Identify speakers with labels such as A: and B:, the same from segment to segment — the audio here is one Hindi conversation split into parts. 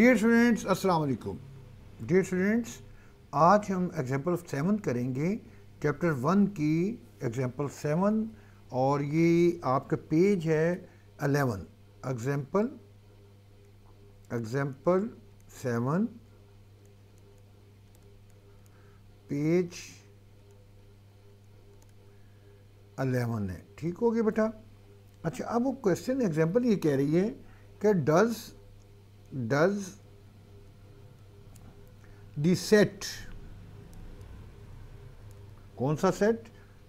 A: डियर स्टूडेंट्स अस्सलाम वालेकुम डियर स्टूडेंट्स आज हम एग्जांपल सेवन करेंगे चैप्टर वन की एग्जांपल सेवन और ये आपका पेज है eleven example example seven page eleven है ठीक हो गया बेटा अच्छा अब वो क्वेश्चन एग्जांपल ये कह रही है कि डज़ does the set कौन set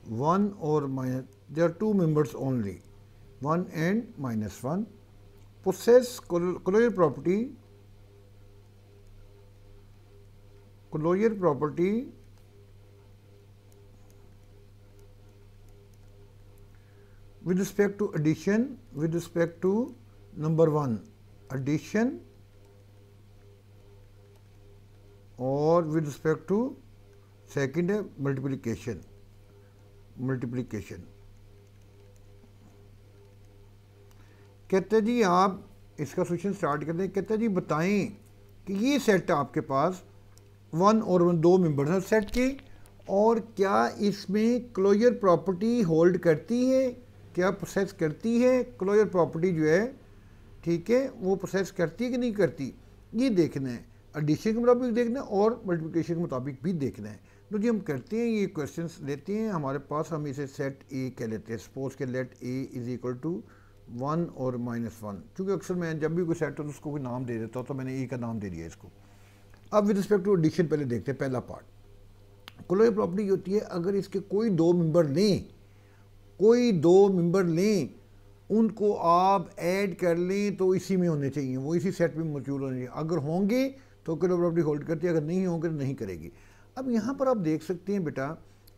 A: one or minus there are two members only one and minus one possess Clourier property Clourier property with respect to addition with respect to number 1 addition और विद रिस्पेक्ट टू सेकेंड है मल्टीप्लीकेशन मल्टीप्लीकेशन कहते जी आप इसका सोशन स्टार्ट कर दें कहते जी बताएं कि ये सेट आपके पास वन और वन दो मेंबर्स हैं सेट के और क्या इसमें क्लोजर प्रॉपर्टी होल्ड करती है क्या प्रोसेस करती है क्लोजर प्रॉपर्टी जो है ठीक है वो प्रोसेस करती है कि नहीं करती ये देखना है एडिशन के मुताबिक देखना है और मल्टीप्लिकेशन के मुताबिक भी देखना है तो जी हम करते हैं ये क्वेश्चन लेते हैं हमारे पास हम इसे सेट ए कह लेते हैं सपोज के let A is equal to one और माइनस वन चूँकि अक्सर मैं जब भी कोई सेट हो तो उसको कोई नाम दे देता हूँ तो मैंने ए का नाम दे दिया इसको अब विद रिस्पेक्ट टू एडिशन पहले देखते हैं पहला पार्ट क्लोज प्रॉपर्टी होती है अगर इसके कोई दो मेंबर लें कोई दो मेंबर लें उनको आप ऐड कर लें तो इसी में होने चाहिए वो इसी सेट में मौजूद होने चाहिए अगर होंगे टोकन ऑफ प्रॉपर्टी होल्ड करती है अगर नहीं होंगे तो नहीं करेगी अब यहाँ पर आप देख सकते हैं बेटा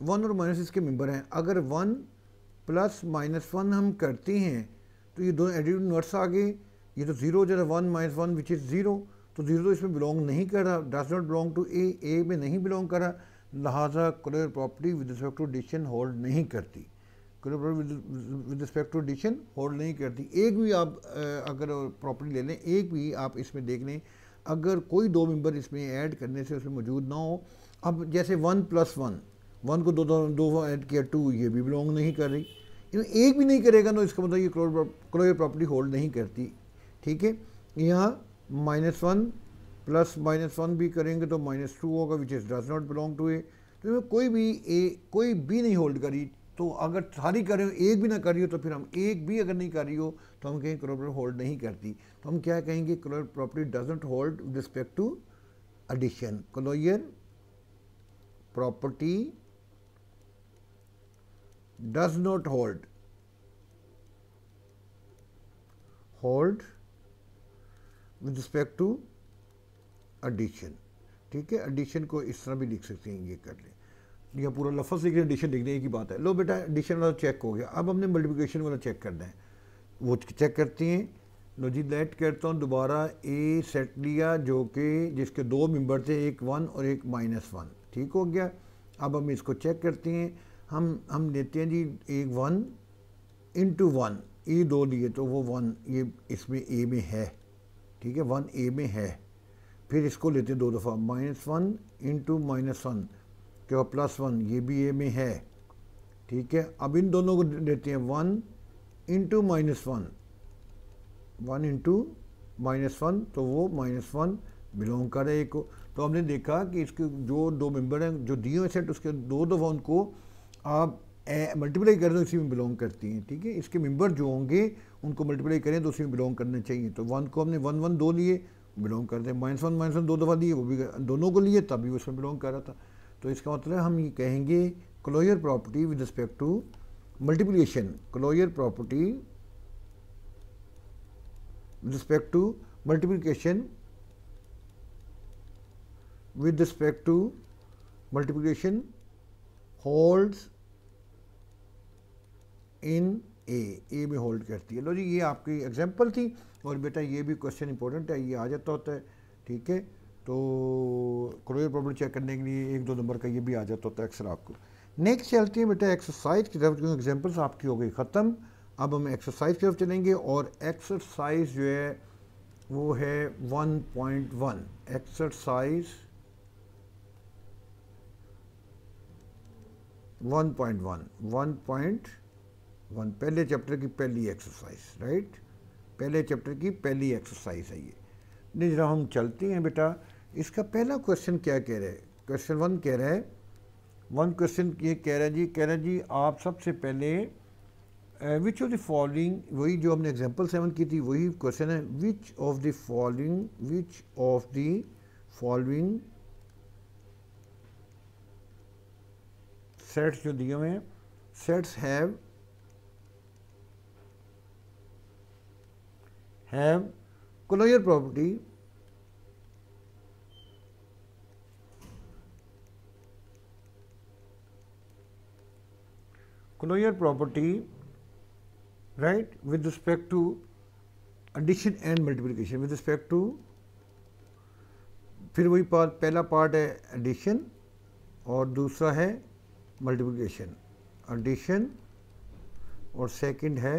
A: वन और माइनस इसके मेम्बर हैं अगर वन प्लस माइनस वन हम करते हैं तो ये दोनों एडिट नर्स आ गए ये तो ज़ीरो है one minus one which is zero तो ज़ीरो तो इसमें बिलोंग नहीं कर रहा does not belong to A A में नहीं बिलोंग कर रहा लिहाजा closure property with respect to addition hold नहीं करती closure property with respect to addition hold नहीं करती एक भी आप अगर प्रॉपर्टी ले लें एक भी आप इसमें देख लें अगर कोई दो मेंबर इसमें ऐड करने से उसमें मौजूद ना हो अब जैसे वन प्लस वन वन को दो दो, दो ऐड किया टू ये भी बिलोंग नहीं कर रही एक भी नहीं करेगा तो इसका मतलब ये क्लोज प्रॉपर्टी होल्ड नहीं करती ठीक है यहाँ minus one plus minus one भी करेंगे तो माइनस टू होगा which is does not belong to A तो कोई भी ए कोई भी नहीं होल्ड करी तो अगर सारी कर रहे हो एक भी ना कर रही हो तो फिर हम एक भी अगर नहीं कर रही हो तो हम कहेंगे करोड होल्ड नहीं करती तो हम क्या कहेंगे closure property doesn't hold with respect to addition closure property does not hold hold with respect to addition ठीक है एडिशन को इस तरह भी लिख सकते हैं ये कर लें या पूरा लफ्ज़ लिख रहे एडिशन लिख रहे एक ही बात है लो बेटा एडिशन वाला चेक हो गया अब हमने मल्टीप्लिकेशन वाला चेक करना है वो चेक करती हैं लो जी लेट करता हूँ दोबारा ए सेट लिया जो कि जिसके दो मेंबर थे एक वन और एक माइनस वन ठीक हो गया अब हम इसको चेक करते हैं हम हम लेते हैं जी एक वन इंटू वन ए दो लिए तो वो वन ये इसमें ए में है ठीक है वन ए में है फिर इसको लेते हैं दो दफ़ा minus one into minus one के प्लस वन ये भी ए में है ठीक है अब इन दोनों को देते हैं one into minus one one into minus one तो वो माइनस वन बिलोंग करे एक को तो हमने देखा कि इसके जो दो मेंबर हैं जो दिए हुए सेट उसके दो दो उनको आप मल्टीप्लाई कर दो इसी में बिलोंग करती हैं ठीक है थीके? इसके मेंबर जो होंगे उनको मल्टीप्लाई करें तो उसी में बिलोंग करने चाहिए तो वन को हमने वन वन दो लिए बिलोंग करते हैं माइनस वन माइनस वन दो दफ़ा दिए वो भी दोनों को लिए तभी उसमें बिलोंग कर रहा था तो इसका मतलब हम ये कहेंगे closure property with respect to multiplication closure property with respect to multiplication with respect to multiplication holds in A A में होल्ड करती है लो जी ये आपकी एग्जांपल थी और बेटा ये भी क्वेश्चन इंपॉर्टेंट है ये आ जाता होता है ठीक है तो क्लोजर प्रॉब्लम चेक करने के लिए एक दो नंबर का ये भी आ जाता होता है अक्सर आपको नेक्स्ट चलती है बेटा एक्सरसाइज की तरफ क्योंकि एग्जाम्पल्स आपकी हो गई ख़त्म अब हम एक्सरसाइज की तरफ चलेंगे और एक्सरसाइज जो है वो है 1.1 एक्सरसाइज 1.1 1.1 पहले चैप्टर की पहली एक्सरसाइज राइट पहले चैप्टर की पहली एक्सरसाइज है ये नहीं जरा हम चलते हैं बेटा इसका पहला क्वेश्चन क्या कह रहे हैं क्वेश्चन वन कह रहा है वन क्वेश्चन ये कह रहा है जी कह रहा है जी आप सबसे पहले विच ऑफ द फॉलोइंग वही जो हमने एग्जांपल सेवन की थी वही क्वेश्चन है which of the following which of the following sets जो दिए हुए हैं sets have have closure property colonial property right with respect to addition and multiplication with respect to फिर वही पार्ट पहला पार्ट है एडिशन और दूसरा है मल्टीप्लिकेशन एडिशन और सेकंड है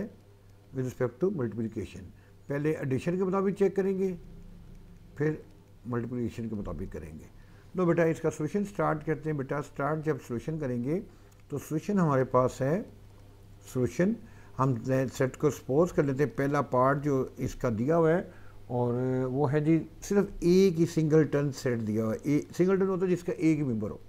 A: विद रिस्पेक्ट टू मल्टीप्लिकेशन पहले एडिशन के मुताबिक चेक करेंगे फिर मल्टीप्लिकेशन के मुताबिक करेंगे लो तो बेटा इसका सोल्यूशन स्टार्ट करते हैं बेटा स्टार्ट जब सोल्यूशन करेंगे तो सोल्यूशन हमारे पास है सोल्यूशन हम सेट को सपोज कर लेते हैं पहला पार्ट जो इसका दिया हुआ है और वो है जी सिर्फ एक ही सिंगल टर्न सेट दिया हुआ है सिंगल टर्न होता है जिसका एक ही मेम्बर हो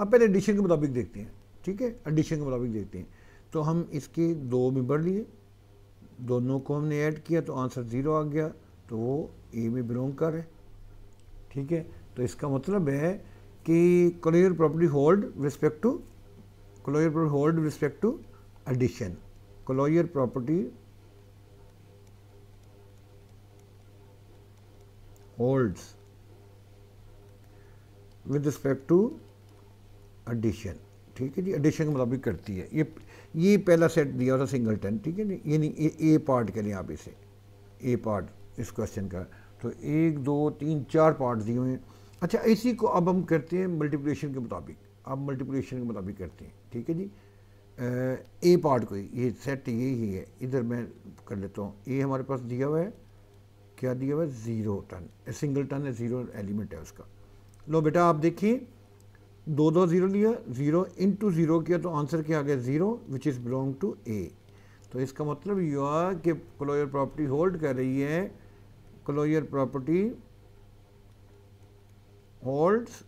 A: अब पहले एडिशन के मुताबिक देखते हैं ठीक है एडिशन के मुताबिक देखते हैं तो हम इसके दो मेम्बर लिए दोनों को हमने ऐड किया तो आंसर ज़ीरो आ गया तो वो ए में बिलोंग करे ठीक है तो इसका मतलब है कि closure property hold respect to colloidal property hold with respect to addition colloidal property holds with respect to addition ठीक है जी एडिशन के मुताबिक करती है ये ये पहला सेट दिया था टन ठीक है जी ये नहीं ए पार्ट कह लें आप इसे ए पार्ट इस क्वेश्चन का तो एक दो तीन चार पार्ट दिए हुए हैं अच्छा इसी को अब हम करते हैं मल्टीप्लिकेशन के मुताबिक आप मल्टीप्लिकेशन के मुताबिक करते हैं ठीक है जी ए पार्ट को ये सेट ये ही है इधर मैं कर लेता हूँ ए हमारे पास दिया हुआ है क्या दिया हुआ है ज़ीरो टन सिंगल टन है ज़ीरो एलिमेंट है उसका लो बेटा आप देखिए दो दो ज़ीरो लिया ज़ीरो इन टू ज़ीरो किया तो आंसर क्या आ गया zero which is belong to A तो इसका मतलब यह हुआ कि क्लोयर प्रॉपर्टी होल्ड कर रही है closure property holds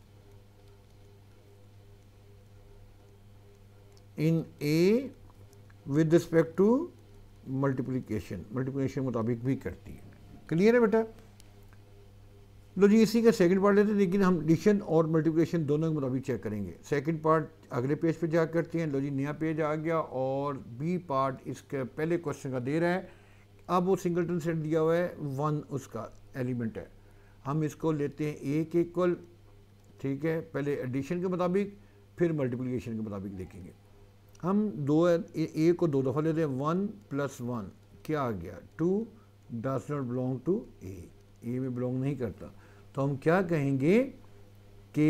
A: in A with respect to multiplication multiplication मुताबिक भी करती है क्लियर है बेटा लो जी इसी का सेकंड पार्ट लेते हैं लेकिन हम डिशन और मल्टीप्लीकेशन दोनों के मुताबिक चेक करेंगे सेकंड पार्ट अगले पेज पे जा करते हैं लो जी नया पेज आ गया और बी पार्ट इसके पहले क्वेश्चन का दे रहा है अब वो सिंगलटन सेट दिया हुआ है वन उसका एलिमेंट है हम इसको लेते हैं ए के इक्वल ठीक है पहले एडिशन के मुताबिक फिर मल्टीप्लीकेशन के मुताबिक देखेंगे हम दो ए को दो दफ़ा लेते हैं वन प्लस वन क्या आ गया two does not belong to A A में बिलोंग नहीं करता तो हम क्या कहेंगे कि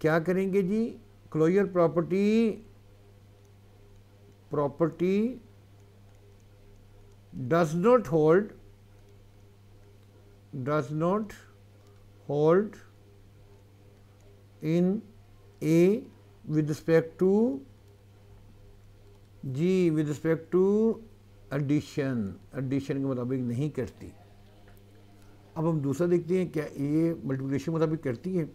A: क्या करेंगे जी closure property property does not hold does not hold in A with respect to जी with respect to addition addition के मुताबिक नहीं करती अब हम दूसरा देखते हैं क्या ए मल्टीप्लिकेशन मुताबिक करती है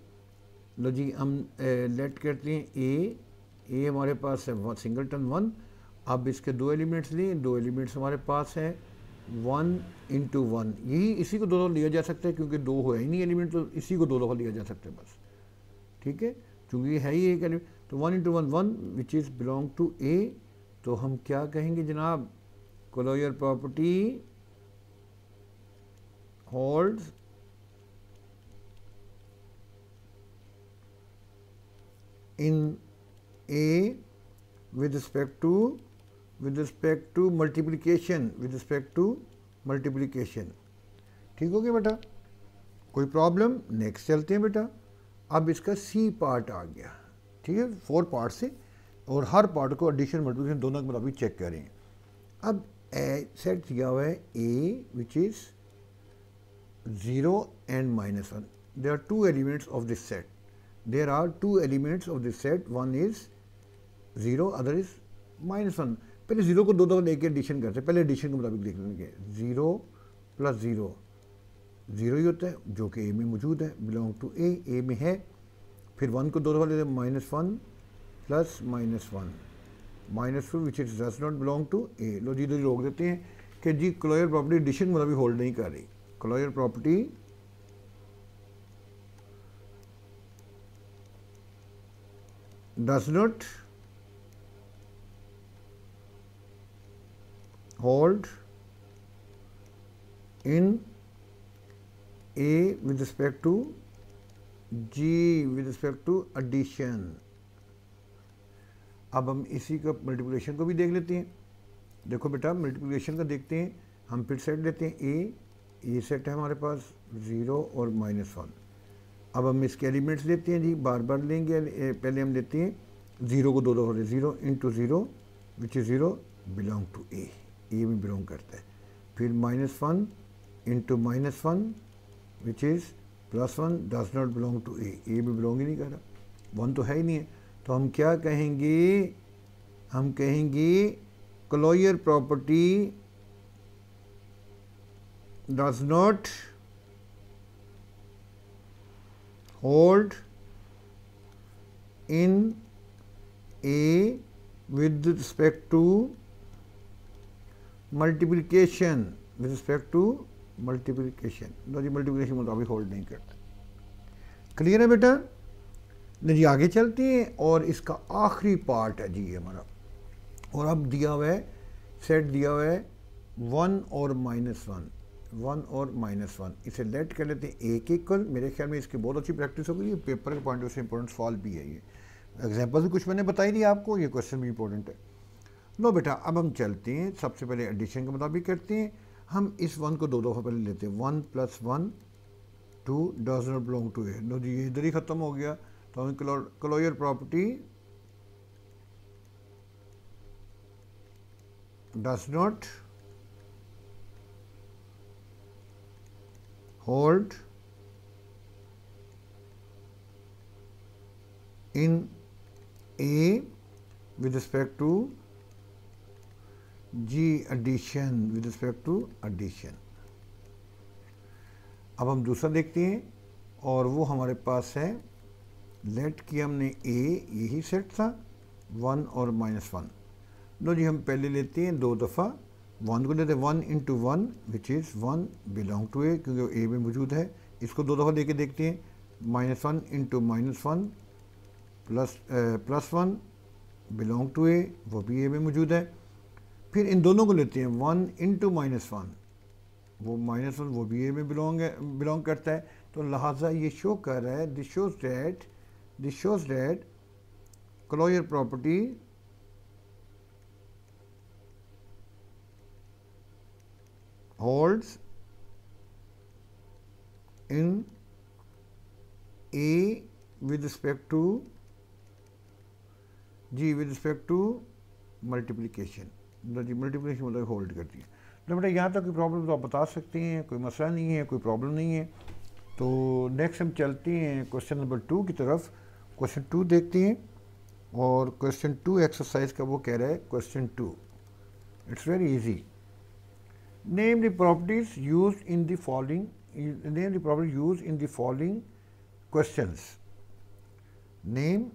A: लो जी हम लेट करते हैं ए ए हमारे पास है सिंगल टन वन अब इसके दो एलिमेंट्स लें दो एलिमेंट्स हमारे पास हैं वन इंटू वन यही इसी को दो दफा लिया जा सकता है क्योंकि दो हो ही नहीं एलिमेंट तो इसी को दो दफा लिया जा सकता है बस ठीक है चूंकि है ही एक एलिमेंट तो one into one one which is belong to A तो हम क्या कहेंगे जनाब closure property hold in A with respect to with respect to multiplication with respect to multiplication ठीक हो गया बेटा कोई प्रॉब्लम नेक्स्ट चलते हैं बेटा अब इसका सी पार्ट आ गया ठीक है फोर पार्ट से और हर पार्ट को एडिशन मल्टीप्लिकेशन दोनों के मुताबिक चेक करें अब ए सेट किया हुआ है A which is zero and minus one there are two elements of this set there are two elements of this set one is zero other is minus one पहले ज़ीरो को दो दो लेकर एडिशन करते हैं पहले एडिशन के मुताबिक देख लेंगे ज़ीरो प्लस ज़ीरो ज़ीरो ही होता है जो कि ए में मौजूद है बिलोंग टू ए ए में है फिर वन को दो दफ़ा लेते हैं minus one plus minus one minus two which is does not belong to A लो जी तो रोक देते हैं कि जी क्लोयर प्रॉपर्टी डिशन मतलब भी होल्ड नहीं कर रही closure property does not hold in A with respect to G with respect to addition. अब हम इसी का मल्टीप्लिकेशन को भी देख लेते हैं देखो बेटा मल्टीप्लिकेशन का देखते हैं हम फिर सेट लेते हैं ए ये सेट है हमारे पास ज़ीरो और माइनस वन अब हम इसके एलिमेंट्स लेते हैं जी बार बार लेंगे पहले हम लेते हैं ज़ीरो को दो दो रहे zero into zero which is zero belong to A A भी बिलोंग करता है फिर minus one into minus one which is plus one does not belong to A A भी बिलोंग ही नहीं कर रहा वन तो है ही नहीं है तो हम क्या कहेंगे हम कहेंगे closure property does not hold in A with respect to multiplication with respect to multiplication लो तो जी मल्टीप्लिकेशन मुताबिक होल्ड नहीं करता क्लियर है बेटा न तो जी आगे चलते हैं और इसका आखिरी पार्ट है जी हमारा और अब दिया हुआ है सेट दिया हुआ है वन और माइनस वन वन और माइनस वन इसे लेट कर लेते हैं एक एक कल मेरे ख्याल में इसकी बहुत अच्छी प्रैक्टिस होगी ये पेपर के पॉइंट ऑफ से इंपॉर्टेंट सॉल्व भी है ये एग्जाम्पल भी तो कुछ मैंने बताई नहीं आपको ये क्वेश्चन भी इंपॉर्टेंट है लो बेटा अब हम चलते हैं सबसे पहले एडिशन के मुताबिक करते हैं हम इस वन को दो दफ़ा पहले लेते हैं one plus one two does not belong to A no जी ये इधर ही ख़त्म हो गया तो हमें closure property does not hold in A with respect to जी addition with respect to addition. अब हम दूसरा देखते हैं और वो हमारे पास है लेट की हमने ए यही सेट था वन और माइनस वन लो जी हम पहले लेते हैं दो दफ़ा वन को लेते हैं one into one which is one belong to A क्योंकि वो ए में मौजूद है इसको दो दफ़ा लेके देखते हैं minus one into minus one plus plus one belong to A वो भी ए में मौजूद है फिर इन दोनों को लेते हैं one into minus one वो माइनस वन वो भी ए में बिलोंग है बिलोंग करता है तो लिहाजा ये शो कर रहा है this shows that this shows that closure property holds in A with respect to जी with respect to multiplication multiplication मतलब होल्ड करती है तो बेटा यहाँ तक कोई प्रॉब्लम तो आप बता सकते हैं कोई मसला नहीं है कोई प्रॉब्लम नहीं है तो नेक्स्ट हम चलते हैं क्वेश्चन नंबर टू की तरफ क्वेश्चन टू देखते हैं और क्वेश्चन टू एक्सरसाइज का वो कह रहा है question two it's very easy name the properties use in the following name the property use in the following questions name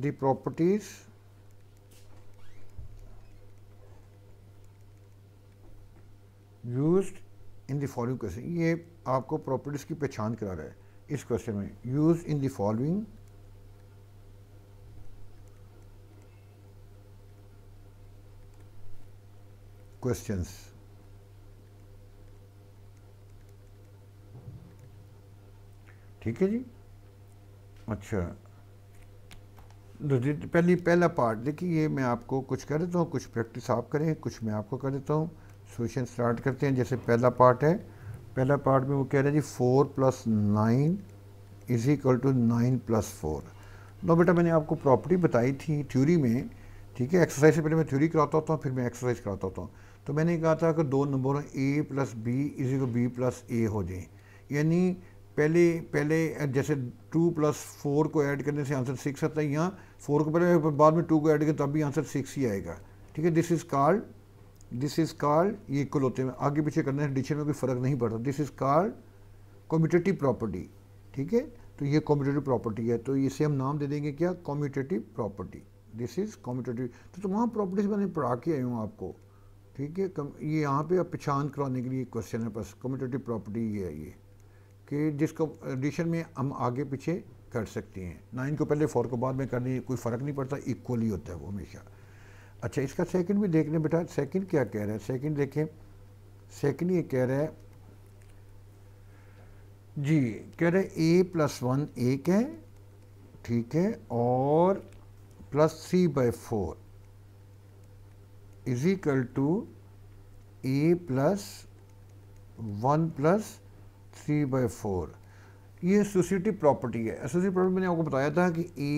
A: the properties the following question ये आपको प्रॉपर्टीज़ की पहचान करा रहा है इस क्वेश्चन में use in the following questions ठीक है जी अच्छा पहली पहला पार्ट देखिए ये मैं आपको कुछ कर देता हूँ कुछ प्रैक्टिस आप करें कुछ मैं आपको कर देता हूँ सोल्यूशन स्टार्ट करते हैं जैसे पहला पार्ट है पहला पार्ट में वो कह रहे हैं जी four plus nine is equal to nine plus four no बेटा मैंने आपको प्रॉपर्टी बताई थी थ्योरी में ठीक है एक्सरसाइज से पहले मैं थ्योरी कराता होता हूँ फिर मैं एक्सरसाइज कराता होता हूँ तो मैंने कहा था कि दो नंबरों A plus B is equal B plus A हो जाए यानी पहले पहले जैसे टू प्लस फोर को ऐड करने से आंसर सिक्स आता है यहाँ फोर को पहले बाद में टू को ऐड करें तब भी आंसर सिक्स ही आएगा ठीक है this is called this is called ये इक्वल होते हैं आगे पीछे करने से डिक्शन में कोई फर्क नहीं पड़ता this is called commutative property ठीक है तो ये कॉम्यूटेटिव प्रॉपर्टी है तो इसे हम नाम दे देंगे क्या commutative property this is commutative तो तमाम प्रॉपर्टीज मैंने पढ़ा के आई हूँ आपको ठीक है ये यहाँ पे पहचान कराने के लिए क्वेश्चन है बस कॉम्यूटेटिव प्रॉपर्टी ये है ये कि जिसको एडिशन में हम आगे पीछे कर सकते हैं नाइन को पहले फोर को बाद में करने कोई फ़र्क नहीं पड़ता इक्वली होता है वो हमेशा अच्छा इसका सेकंड भी देखने बेटा सेकंड क्या कह रहा है सेकंड देखें सेकंड ये कह रहा है जी कह रहे ए प्लस वन एक है ठीक है और plus C by four is equal to A plus one plus three by four ये एसोसिएटिव प्रॉपर्टी है एसोसिएटिव प्रॉपर्टी मैंने आपको बताया था कि ए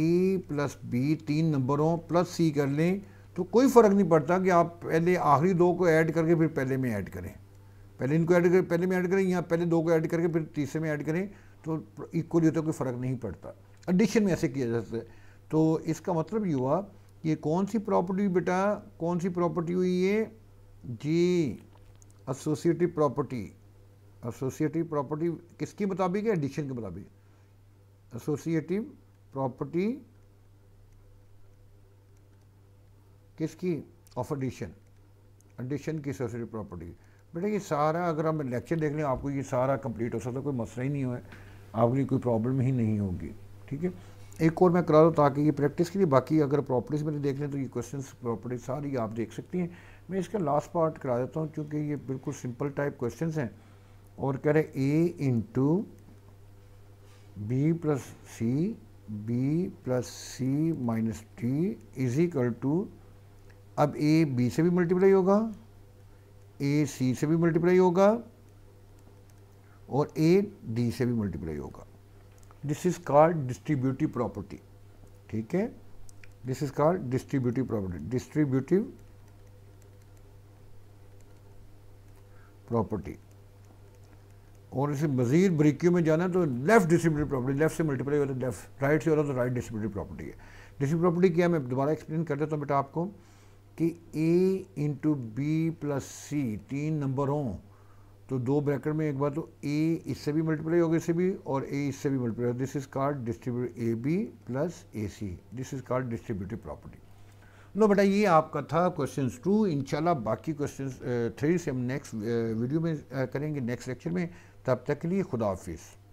A: प्लस बी तीन नंबरों प्लस सी कर लें तो कोई फ़र्क नहीं पड़ता कि आप पहले आखिरी दो को ऐड करके फिर पहले में ऐड करें पहले इनको ऐड करें पहले में ऐड करें या पहले दो को ऐड करके फिर तीसरे में ऐड करें तो इक्वली होता कोई फ़र्क नहीं पड़ता एडिशन में ऐसे किया जा सकता है तो इसका मतलब ये हुआ कि कौन सी प्रॉपर्टी बेटा कौन सी प्रॉपर्टी हुई ये जी एसोसिएटिव प्रॉपर्टी एसोसिएटिव प्रॉपर्टी किसके मुताबिक है एडिशन के मुताबिक एसोसिएटिव प्रॉपर्टी किसकी ऑफ एडिशन एडिशन की एसोसिएटिव प्रॉपर्टी बेटा ये सारा अगर आप लेक्चर देख लें आपको ये सारा कंप्लीट हो सकता कोई मसला ही नहीं हुआ आपके लिए कोई प्रॉब्लम ही नहीं होगी ठीक है एक और मैं करा दूँ ताकि ये प्रैक्टिस के लिए बाकी अगर प्रॉपर्टीज़ मैंने देख लें तो ये क्वेश्चन प्रॉपर्टी सारी आप देख सकती हैं मैं इसका लास्ट पार्ट करा देता हूँ क्योंकि ये बिल्कुल सिंपल टाइप क्वेश्चन हैं और कह रहे A into B plus C B plus C minus T is equal to अब ए बी से भी मल्टीप्लाई होगा ए सी से भी मल्टीप्लाई होगा और ए डी से भी मल्टीप्लाई होगा this is called distributive property ठीक है this is called distributive property distributive property और इसे मज़ीद बरीकियों में जाना तो लेफ्ट डिस्ट्रीब्यूटिव प्रॉपर्टी लेफ्ट से मल्टीप्लाई होता है लेफ्ट राइट से होता है तो राइट डिस्ट्रीब्यूटिव प्रॉपर्टी है डिस्ट्रीब्यूटिव प्रॉपर्टी तो क्या मैं दोबारा एक्सप्लेन कर देता हूँ बेटा आपको कि A into B plus C तीन नंबर हों तो दो ब्रैकेट में एक बार तो ए इससे भी मल्टीप्लाई होगा इससे भी और ए इससे भी multiply this is called distribute A B plus A C this is called distributive property no बेटा ये आपका था क्वेश्चन टू इंशाल्लाह बाकी क्वेश्चन थ्री से हम नेक्स्ट वीडियो में करेंगे नेक्स्ट लेक्चर में तब तक के लिए खुदा हाफिज़